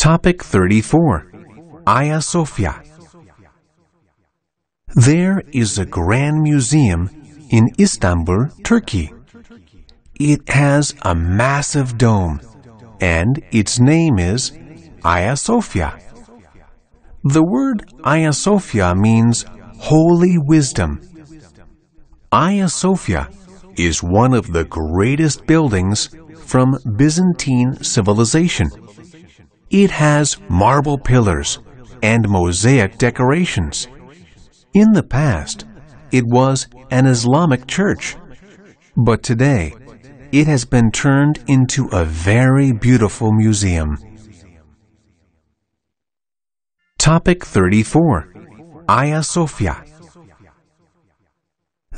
Topic 34 Hagia Sophia. There is a grand museum in Istanbul, Turkey. It has a massive dome, and its name is Hagia Sophia. The word Hagia Sophia means holy wisdom. Hagia Sophia is one of the greatest buildings from Byzantine civilization. It has marble pillars and mosaic decorations. In the past, it was an Islamic church, but today it has been turned into a very beautiful museum. Topic 34 Hagia Sophia.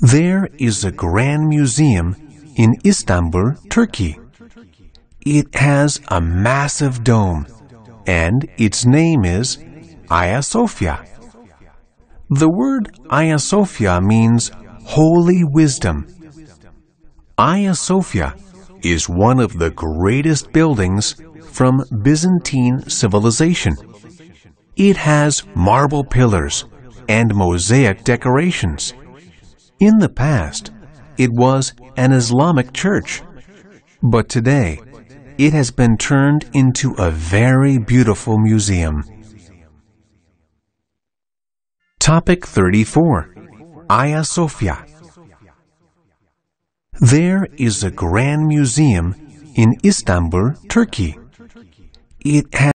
There is a grand museum in Istanbul, Turkey. It has a massive dome and its name is Hagia Sophia. The word Hagia Sophia means holy wisdom. Hagia Sophia is one of the greatest buildings from Byzantine civilization. It has marble pillars and mosaic decorations. In the past, it was an Islamic church, but today it has been turned into a very beautiful museum. Topic 34 Hagia Sophia. There is a grand museum in Istanbul, Turkey. It has